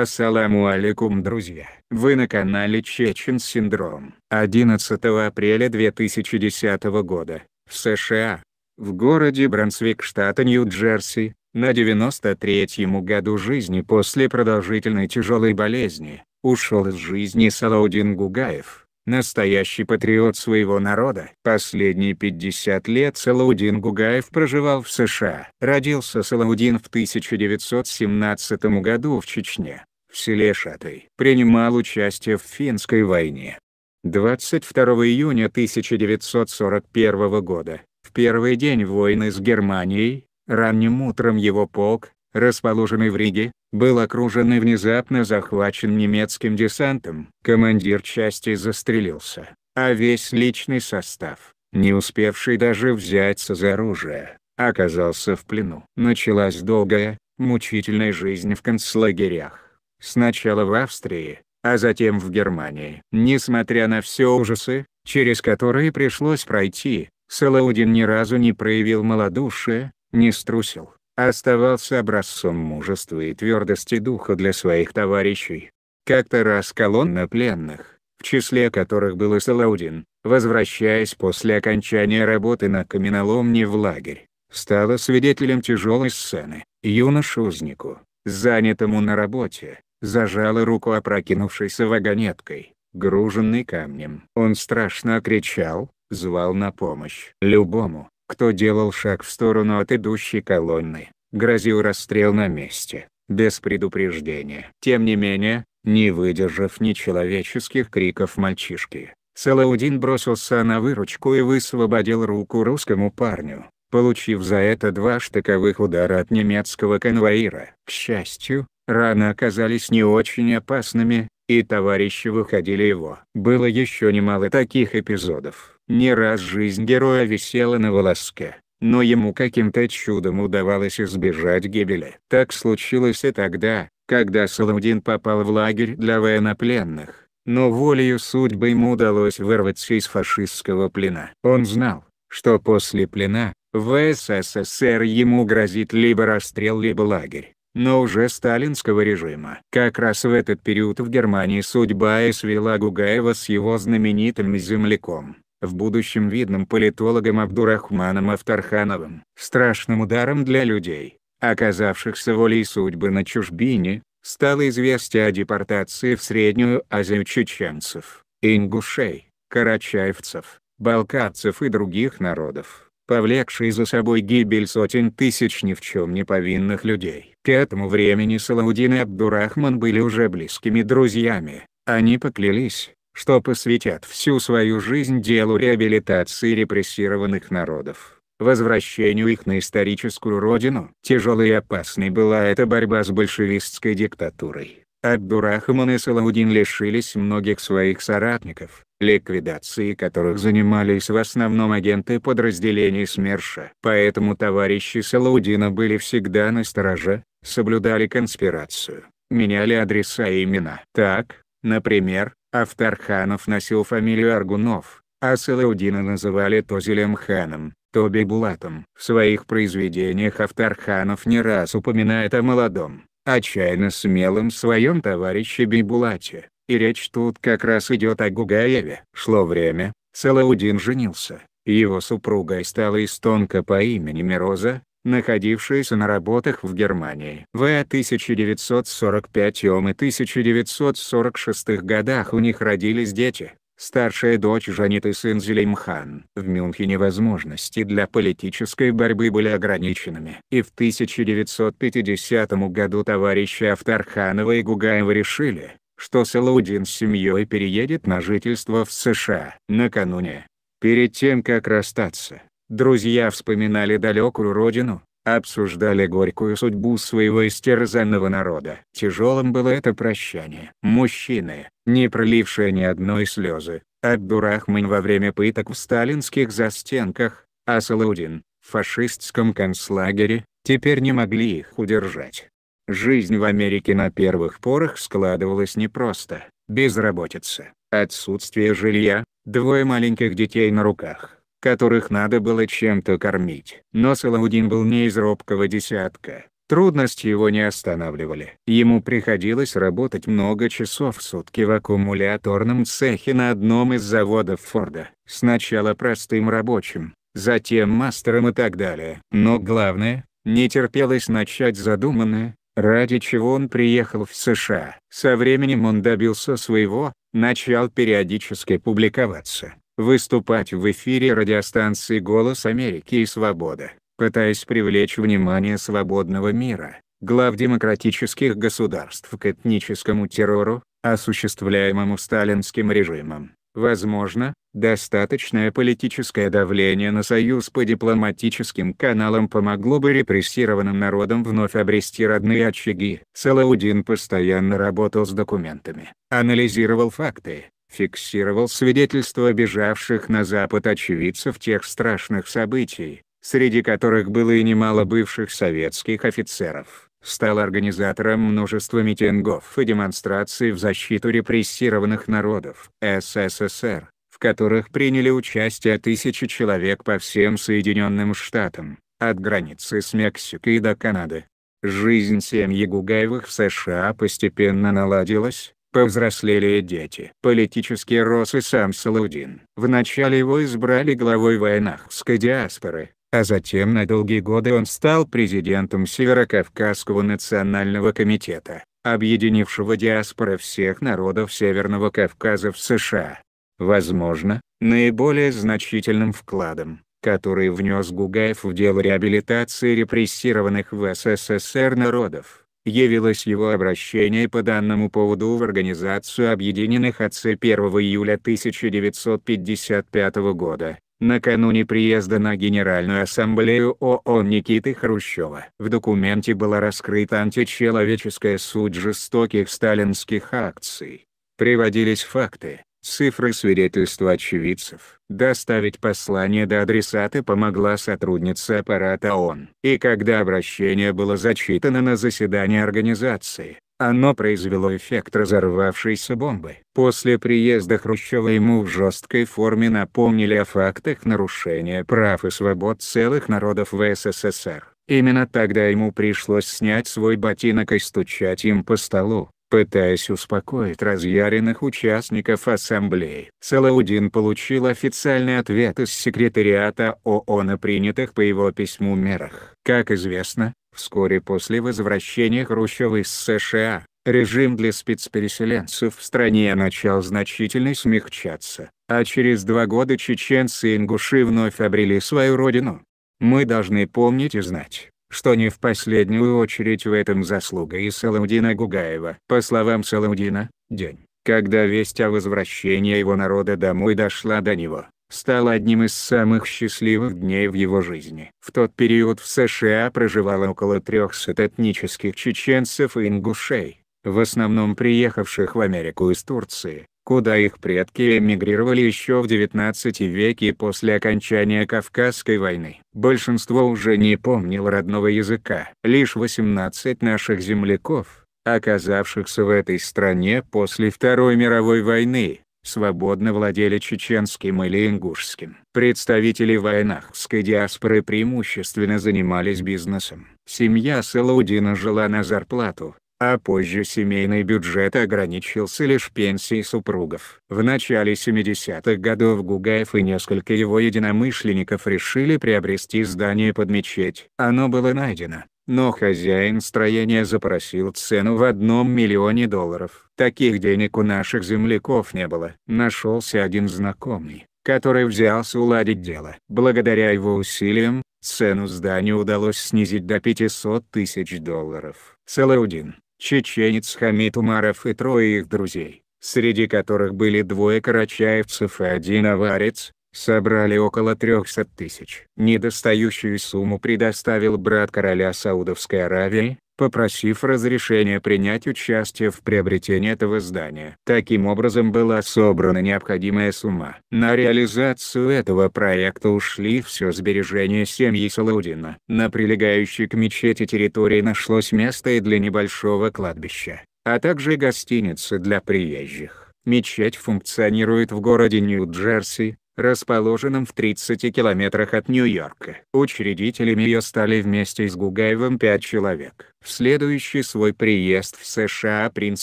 Ассаламу алейкум, друзья! Вы на канале Чечен Синдром. 11 апреля 2010 года, в США, в городе Брансвик штата Нью-Джерси, на 93-м году жизни после продолжительной тяжелой болезни, ушел из жизни Салаудин Гугаев. Настоящий патриот своего народа. Последние 50 лет Салаудин Гугаев проживал в США. Родился Салаудин в 1917 году в Чечне, в селе Шатай. Принимал участие в финской войне. 22 июня 1941 года, в первый день войны с Германией, ранним утром его полк, расположенный в Риге, был окружен и внезапно захвачен немецким десантом. Командир части застрелился, а весь личный состав, не успевший даже взяться за оружие, оказался в плену. Началась долгая, мучительная жизнь в концлагерях. Сначала в Австрии, а затем в Германии. Несмотря на все ужасы, через которые пришлось пройти, Салаудин ни разу не проявил малодушие, не струсил оставался образцом мужества и твердости духа для своих товарищей. Как-то раз колонна пленных, в числе которых был и Салаудин, возвращаясь после окончания работы на каменоломне в лагерь, стала свидетелем тяжелой сцены. Юноша узнику, занятому на работе, зажала руку опрокинувшейся вагонеткой, груженной камнем. Он страшно кричал, звал на помощь. Любому, кто делал шаг в сторону от идущей колонны, грозил расстрел на месте, без предупреждения. Тем не менее, не выдержав нечеловеческих криков мальчишки, Салаудин бросился на выручку и высвободил руку русскому парню, получив за это два штыковых удара от немецкого конвоира. К счастью, раны оказались не очень опасными, и товарищи выходили его. Было еще немало таких эпизодов. Не раз жизнь героя висела на волоске, но ему каким-то чудом удавалось избежать гибели. Так случилось и тогда, когда Салаудин попал в лагерь для военнопленных, но волею судьбы ему удалось вырваться из фашистского плена. Он знал, что после плена, в СССР ему грозит либо расстрел либо лагерь, но уже сталинского режима. Как раз в этот период в Германии судьба и свела Гугаева с его знаменитым земляком в будущем видным политологом Абдурахманом Авторхановым страшным ударом для людей, оказавшихся волей судьбы на чужбине, стало известие о депортации в Среднюю Азию чеченцев, ингушей, карачаевцев, балкарцев и других народов, повлекшей за собой гибель сотен тысяч ни в чем не повинных людей. К этому времени Салаудин и Абдурахман были уже близкими друзьями, они поклялись, что посвятят всю свою жизнь делу реабилитации репрессированных народов, возвращению их на историческую родину. Тяжелой и опасной была эта борьба с большевистской диктатурой. Абдурахман и Салаудин лишились многих своих соратников, ликвидации которых занимались в основном агенты подразделений СМЕРШа. Поэтому товарищи Салаудина были всегда на стороже, соблюдали конспирацию, меняли адреса и имена. Так, например, Автарханов носил фамилию Аргунов, а Салаудина называли то Зелемханом, то Бибулатом. В своих произведениях Автарханов не раз упоминает о молодом, отчаянно смелом своем товарище Бибулате, и речь тут как раз идет о Гугаеве. Шло время, Салаудин женился, его супругой стала эстонка по имени Мироза, находившиеся на работах в Германии. В 1945 и 1946 годах у них родились дети, старшая дочь Жанит и сын Зелимхан. В Мюнхене возможности для политической борьбы были ограниченными. И в 1950 году товарищи Автарханова и Гугаева решили, что Салаудин с семьей переедет на жительство в США. Накануне, перед тем как расстаться, Друзья вспоминали далекую родину, обсуждали горькую судьбу своего истерзанного народа. Тяжелым было это прощание. Мужчины, не пролившие ни одной слезы, Абдурахман во время пыток в сталинских застенках, а Салаудин, в фашистском концлагере, теперь не могли их удержать. Жизнь в Америке на первых порах складывалась непросто. Безработица, отсутствие жилья, двое маленьких детей на руках которых надо было чем-то кормить. Но Салаудин был не из робкого десятка. Трудности его не останавливали. Ему приходилось работать много часов в сутки в аккумуляторном цехе на одном из заводов Форда. Сначала простым рабочим, затем мастером и так далее. Но главное, не терпелось начать задуманное, ради чего он приехал в США. Со временем он добился своего, начал периодически публиковаться выступать в эфире радиостанции «Голос Америки» и «Свобода», пытаясь привлечь внимание свободного мира, глав демократических государств к этническому террору, осуществляемому сталинским режимом. Возможно, достаточное политическое давление на Союз по дипломатическим каналам помогло бы репрессированным народам вновь обрести родные очаги. Салаудин постоянно работал с документами, анализировал факты, фиксировал свидетельства бежавших на запад очевидцев тех страшных событий, среди которых было и немало бывших советских офицеров, стал организатором множества митингов и демонстраций в защиту репрессированных народов СССР, в которых приняли участие тысячи человек по всем Соединенным Штатам, от границы с Мексикой до Канады. Жизнь семьи Гугаевых в США постепенно наладилась, Повзрослели дети. Политический рос и сам Салаудин. Вначале его избрали главой войнахской диаспоры, а затем на долгие годы он стал президентом Северокавказского национального комитета, объединившего диаспоры всех народов Северного Кавказа в США. Возможно, наиболее значительным вкладом, который внес Гугаев в дело реабилитации репрессированных в СССР народов явилось его обращение по данному поводу в Организацию Объединенных Отцы 1 июля 1955 года, накануне приезда на Генеральную Ассамблею ООН Никиты Хрущева. В документе была раскрыта античеловеческая суть жестоких сталинских акций. Приводились факты, цифры свидетельства очевидцев. Доставить послание до адресата помогла сотрудница аппарата ООН. И когда обращение было зачитано на заседании организации, оно произвело эффект разорвавшейся бомбы. После приезда Хрущева ему в жесткой форме напомнили о фактах нарушения прав и свобод целых народов в СССР. Именно тогда ему пришлось снять свой ботинок и стучать им по столу, пытаясь успокоить разъяренных участников ассамблеи. Салаудин получил официальный ответ из секретариата ООН о принятых по его письму мерах. Как известно, вскоре после возвращения Хрущева из США, режим для спецпереселенцев в стране начал значительно смягчаться, а через два года чеченцы и ингуши вновь обрели свою родину. Мы должны помнить и знать, что не в последнюю очередь в этом заслуга и Салаудина Гугаева. По словам Салаудина, день, когда весть о возвращении его народа домой дошла до него, стал одним из самых счастливых дней в его жизни. В тот период в США проживало около 300 этнических чеченцев и ингушей, в основном приехавших в Америку из Турции куда их предки эмигрировали еще в 19 веке после окончания Кавказской войны. Большинство уже не помнило родного языка. Лишь 18 наших земляков, оказавшихся в этой стране после Второй мировой войны, свободно владели чеченским или ингушским. Представители войнахской диаспоры преимущественно занимались бизнесом. Семья Салаудина жила на зарплату, а позже семейный бюджет ограничился лишь пенсией супругов. В начале 70-х годов Гугаев и несколько его единомышленников решили приобрести здание под мечеть. Оно было найдено, но хозяин строения запросил цену в одном миллионе долларов. Таких денег у наших земляков не было. Нашелся один знакомый, который взялся уладить дело. Благодаря его усилиям, цену зданию удалось снизить до 500 тысяч долларов. Салаудин, чеченец Хамид Умаров и трое их друзей, среди которых были двое карачаевцев и один аварец, собрали около 300 тысяч. Недостающую сумму предоставил брат короля Саудовской Аравии, попросив разрешения принять участие в приобретении этого здания. Таким образом была собрана необходимая сумма. На реализацию этого проекта ушли все сбережения семьи Салаудина. На прилегающей к мечети территории нашлось место и для небольшого кладбища, а также гостиницы для приезжих. Мечеть функционирует в городе Нью-Джерси, расположенном в 30 километрах от Нью-Йорка. Учредителями ее стали вместе с Гугаевым пять человек. В следующий свой приезд в США принц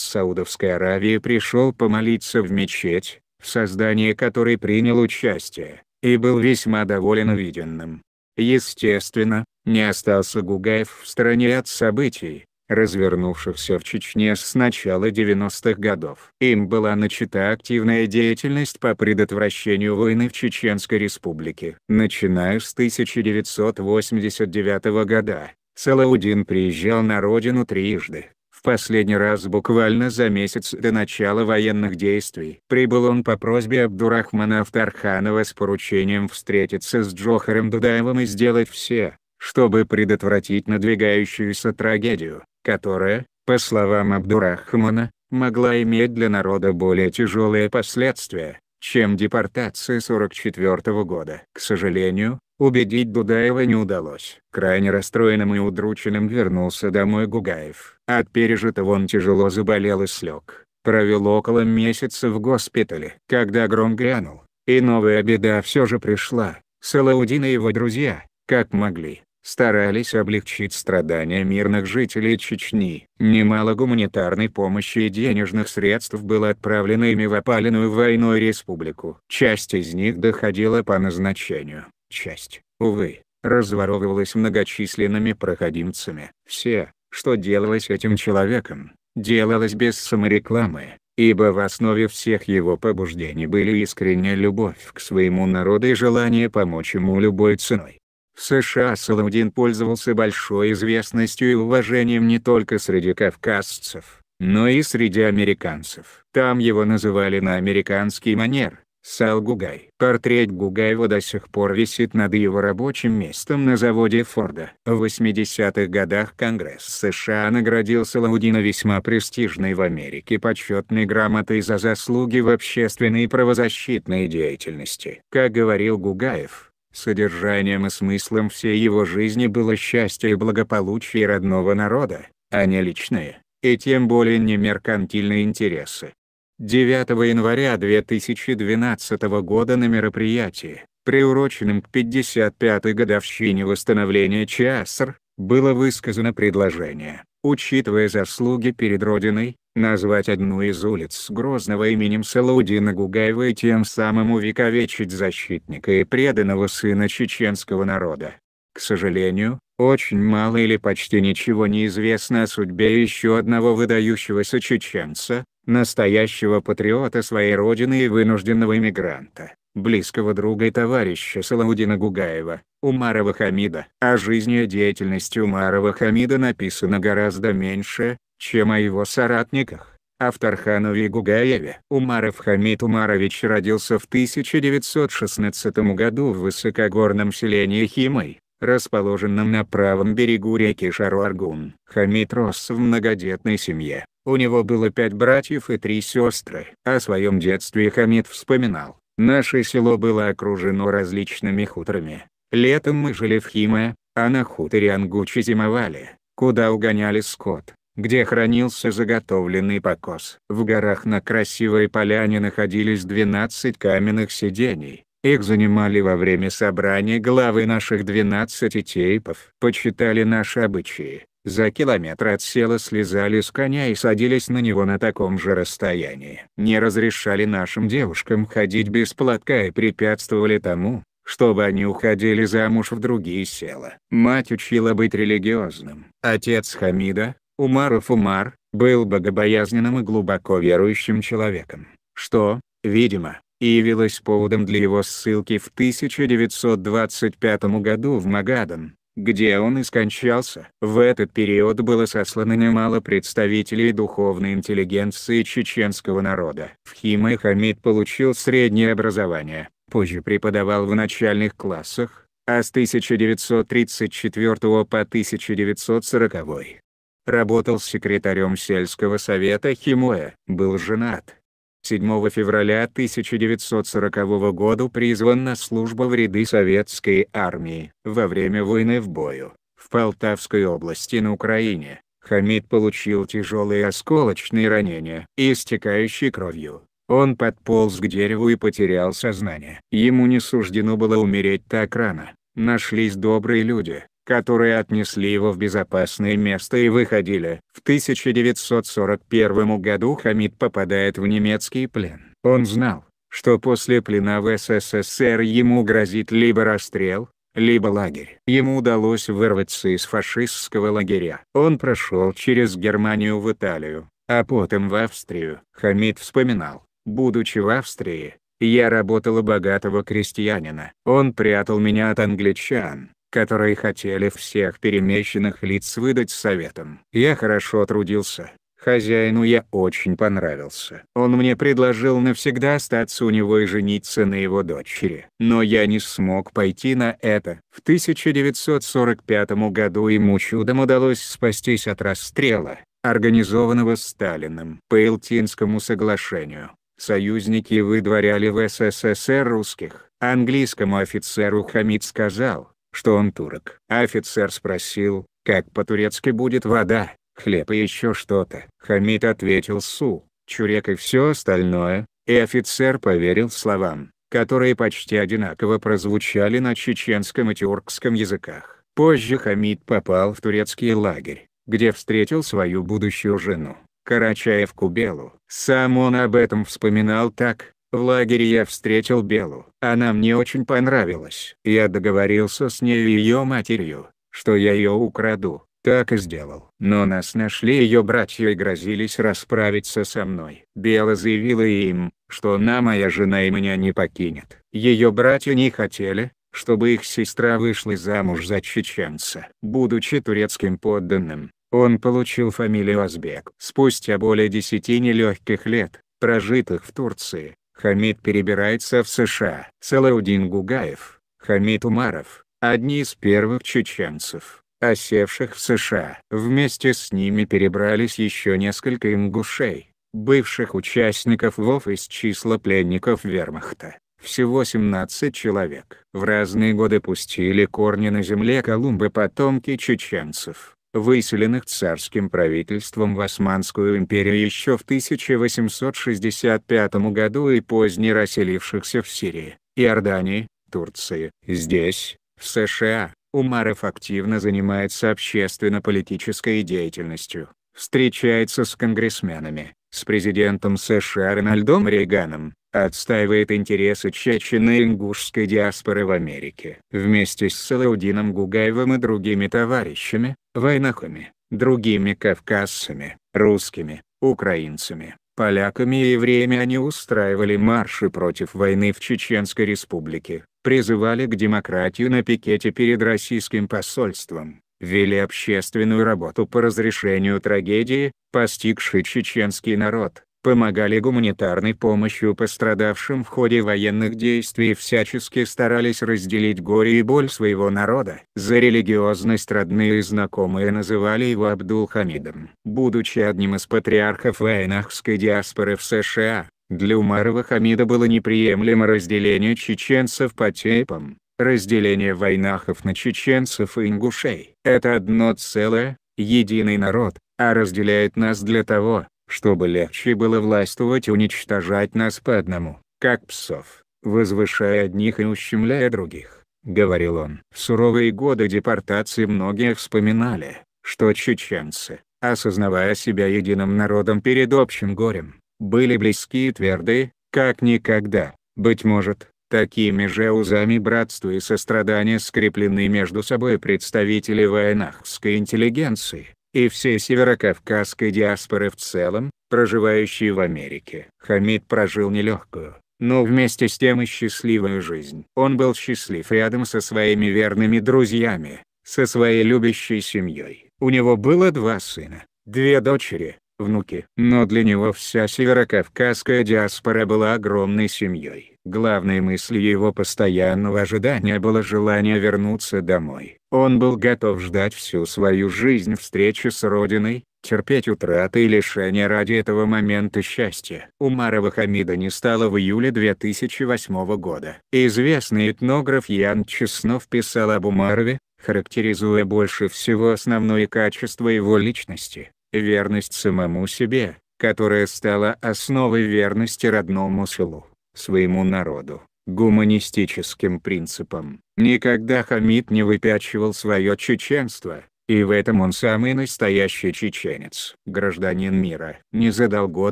Саудовской Аравии пришел помолиться в мечеть, в создании которой принял участие, и был весьма доволен увиденным. Естественно, не остался Гугаев в стороне от событий, развернувшихся в Чечне с начала 90-х годов. Им была начата активная деятельность по предотвращению войны в Чеченской республике. Начиная с 1989 года, Салаудин приезжал на родину трижды. В последний раз буквально за месяц до начала военных действий. Прибыл он по просьбе Абдурахмана Автарханова с поручением встретиться с Джохаром Дудаевым и сделать все, чтобы предотвратить надвигающуюся трагедию которая, по словам Абдурахмана, могла иметь для народа более тяжелые последствия, чем депортация 1944 года. К сожалению, убедить Дудаева не удалось. Крайне расстроенным и удрученным вернулся домой Гугаев. От пережитого он тяжело заболел и слег, провел около месяца в госпитале. Когда гром грянул, и новая беда все же пришла, Салаудин и его друзья, как могли, старались облегчить страдания мирных жителей Чечни. Немало гуманитарной помощи и денежных средств было отправлено ими в опаленную войной республику. Часть из них доходила по назначению, часть, увы, разворовывалась многочисленными проходимцами. Все, что делалось этим человеком, делалось без саморекламы, ибо в основе всех его побуждений были искренняя любовь к своему народу и желание помочь ему любой ценой. В США Салаудин пользовался большой известностью и уважением не только среди кавказцев, но и среди американцев. Там его называли на американский манер Сал Гугай. Портрет Гугаева до сих пор висит над его рабочим местом на заводе Форда. В 80-х годах Конгресс США наградил Салаудина весьма престижной в Америке почетной грамотой за заслуги в общественной и правозащитной деятельности. Как говорил Гугаев, Содержанием и смыслом всей его жизни было счастье и благополучие родного народа, а не личные, и тем более не меркантильные интересы. 9 января 2012 года на мероприятии, приуроченном к 55-й годовщине восстановления ЧАСР, было высказано предложение, учитывая заслуги перед Родиной, назвать одну из улиц с грозного именем Салаудина Гугаева и тем самым увековечить защитника и преданного сына чеченского народа. К сожалению, очень мало или почти ничего не известно о судьбе еще одного выдающегося чеченца, настоящего патриота своей родины и вынужденного иммигранта, близкого друга и товарища Салаудина Гугаева, Умарова Хамида. О жизни и деятельности Умарова Хамида написано гораздо меньше, чем о его соратниках. Авторханове Гугаеве. Умаров Хамид Умарович родился в 1916 году в высокогорном селении Химой, расположенном на правом берегу реки Шаруаргун. аргун Хамид рос в многодетной семье. У него было пять братьев и три сестры. О своем детстве Хамид вспоминал. Наше село было окружено различными хуторами. Летом мы жили в Химе, а на хуторе Ангучи зимовали, куда угоняли скот где хранился заготовленный покос. В горах на красивой поляне находились 12 каменных сидений. Их занимали во время собрания главы наших 12 тейпов. Почитали наши обычаи. За километр от села слезали с коня и садились на него на таком же расстоянии. Не разрешали нашим девушкам ходить без платка и препятствовали тому, чтобы они уходили замуж в другие села. Мать учила быть религиозным. Отец Хамида, Умаров Умар, был богобоязненным и глубоко верующим человеком, что, видимо, и явилось поводом для его ссылки в 1925 году в Магадан, где он и скончался. В этот период было сослано немало представителей духовной интеллигенции чеченского народа. В Химе Хамид получил среднее образование, позже преподавал в начальных классах, а с 1934 по 1940 Работал секретарем сельского совета Химуэ. Был женат. 7 февраля 1940 года призван на службу в ряды советской армии. Во время войны в бою, в Полтавской области на Украине, Хамид получил тяжелые осколочные ранения, истекающий кровью. Он подполз к дереву и потерял сознание. Ему не суждено было умереть так рано. Нашлись добрые люди, которые отнесли его в безопасное место и выходили. В 1941 году Хамид попадает в немецкий плен. Он знал, что после плена в СССР ему грозит либо расстрел, либо лагерь. Ему удалось вырваться из фашистского лагеря. Он прошел через Германию в Италию, а потом в Австрию. Хамид вспоминал, будучи в Австрии, я работал у богатого крестьянина. Он прятал меня от англичан, которые хотели всех перемещенных лиц выдать советом. Я хорошо трудился. Хозяину я очень понравился. Он мне предложил навсегда остаться у него и жениться на его дочери. Но я не смог пойти на это. В 1945 году ему чудом удалось спастись от расстрела, организованного Сталиным по Илтинскому соглашению. Союзники выдворяли в СССР русских. Английскому офицеру Хамид сказал, что он турок. Офицер спросил, как по-турецки будет вода, хлеб и еще что-то. Хамид ответил су, чурек и все остальное, и офицер поверил словам, которые почти одинаково прозвучали на чеченском и тюркском языках. Позже Хамид попал в турецкий лагерь, где встретил свою будущую жену, Карачаевку Белу. Сам он об этом вспоминал так. В лагере я встретил Белу. Она мне очень понравилась. Я договорился с ней и ее матерью, что я ее украду. Так и сделал. Но нас нашли ее братья и грозились расправиться со мной. Бела заявила им, что она моя жена и меня не покинет. Ее братья не хотели, чтобы их сестра вышла замуж за чеченца. Будучи турецким подданным, он получил фамилию Азбек. Спустя более десяти нелегких лет, прожитых в Турции, Хамид перебирается в США. Салаудин Гугаев, Хамид Умаров, одни из первых чеченцев, осевших в США. Вместе с ними перебрались еще несколько ингушей, бывших участников ВОВ из числа пленников вермахта. Всего 17 человек. В разные годы пустили корни на земле Колумбы потомки чеченцев выселенных царским правительством в Османскую империю еще в 1865 году и позднее расселившихся в Сирии, Иордании, Турции. Здесь, в США, Умаров активно занимается общественно-политической деятельностью, встречается с конгрессменами, с президентом США Рональдом Рейганом, отстаивает интересы чечено-ингушской диаспоры в Америке. Вместе с Салаудином Гугаевым и другими товарищами, войнахами, другими кавказцами, русскими, украинцами, поляками и евреями они устраивали марши против войны в Чеченской республике, призывали к демократию на пикете перед российским посольством, вели общественную работу по разрешению трагедии, постигшей чеченский народ, помогали гуманитарной помощью пострадавшим в ходе военных действий и всячески старались разделить горе и боль своего народа. За религиозность родные и знакомые называли его Абдулхамидом. Будучи одним из патриархов вайнахской диаспоры в США, для Умарова Хамида было неприемлемо разделение чеченцев по типам, разделение вайнахов на чеченцев и ингушей. Это одно целое, единый народ, а разделяет нас для того, чтобы легче было властвовать и уничтожать нас по одному, как псов, возвышая одних и ущемляя других, говорил он. В суровые годы депортации многие вспоминали, что чеченцы, осознавая себя единым народом перед общим горем, были близки и тверды, как никогда, быть может, такими же узами братства и сострадания скреплены между собой представители войнахской интеллигенции, и всей северокавказской диаспоры в целом, проживающей в Америке. Хамид прожил нелегкую, но вместе с тем и счастливую жизнь. Он был счастлив рядом со своими верными друзьями, со своей любящей семьей. У него было два сына, две дочери, внуки. Но для него вся северокавказская диаспора была огромной семьей. Главной мыслью его постоянного ожидания было желание вернуться домой. Он был готов ждать всю свою жизнь встречи с родиной, терпеть утраты и лишения ради этого момента счастья. Умарова Хамида не стало в июле 2008 года. Известный этнограф Ян Чеснов писал об Умарове, характеризуя больше всего основное качество его личности верность самому себе, которая стала основой верности родному селу, своему народу, гуманистическим принципам. Никогда Хамид не выпячивал свое чеченство, и в этом он самый настоящий чеченец. Гражданин мира. Незадолго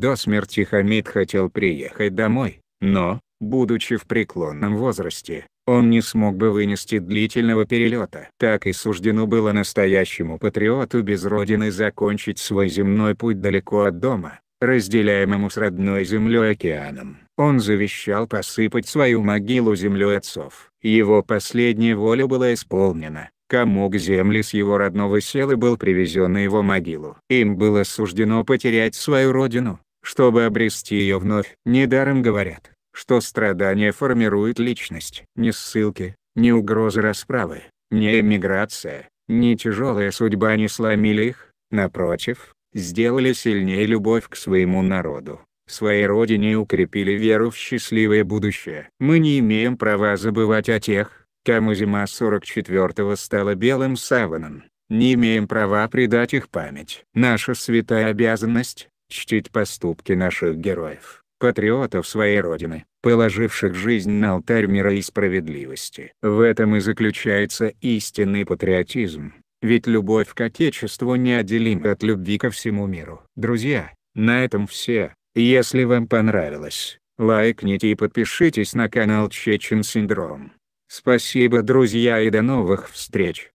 до смерти Хамид хотел приехать домой, но, будучи в преклонном возрасте, он не смог бы вынести длительного перелета. Так и суждено было настоящему патриоту без родины закончить свой земной путь далеко от дома, разделяемому с родной землей океаном. Он завещал посыпать свою могилу землей отцов. Его последняя воля была исполнена. кому Комок земли с его родного села был привезен на его могилу. Им было суждено потерять свою родину, чтобы обрести ее вновь. Недаром говорят, что страдания формируют личность. Ни ссылки, ни угрозы расправы, ни эмиграция, ни тяжелая судьба не сломили их, напротив, сделали сильнее любовь к своему народу, своей родине и укрепили веру в счастливое будущее. Мы не имеем права забывать о тех, кому зима 44-го стала белым саваном. Не имеем права предать их память. Наша святая обязанность — чтить поступки наших героев патриотов своей родины, положивших жизнь на алтарь мира и справедливости. В этом и заключается истинный патриотизм, ведь любовь к Отечеству неотделима от любви ко всему миру. Друзья, на этом все. Если вам понравилось, лайкните и подпишитесь на канал Чечен Синдром. Спасибо друзья и до новых встреч.